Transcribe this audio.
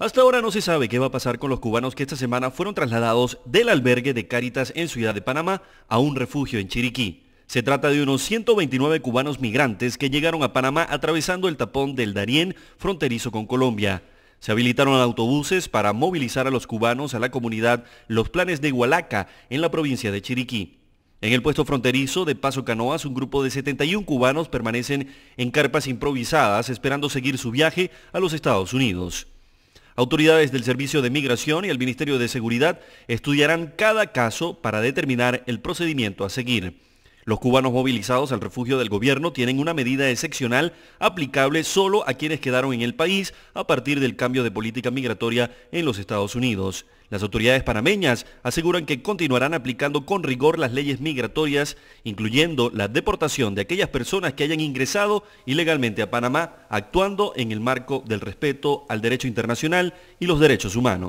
Hasta ahora no se sabe qué va a pasar con los cubanos que esta semana fueron trasladados del albergue de Cáritas en Ciudad de Panamá a un refugio en Chiriquí. Se trata de unos 129 cubanos migrantes que llegaron a Panamá atravesando el tapón del Darién, fronterizo con Colombia. Se habilitaron autobuses para movilizar a los cubanos a la comunidad Los Planes de Hualaca, en la provincia de Chiriquí. En el puesto fronterizo de Paso Canoas, un grupo de 71 cubanos permanecen en carpas improvisadas esperando seguir su viaje a los Estados Unidos. Autoridades del Servicio de Migración y el Ministerio de Seguridad estudiarán cada caso para determinar el procedimiento a seguir. Los cubanos movilizados al refugio del gobierno tienen una medida excepcional aplicable solo a quienes quedaron en el país a partir del cambio de política migratoria en los Estados Unidos. Las autoridades panameñas aseguran que continuarán aplicando con rigor las leyes migratorias, incluyendo la deportación de aquellas personas que hayan ingresado ilegalmente a Panamá, actuando en el marco del respeto al derecho internacional y los derechos humanos.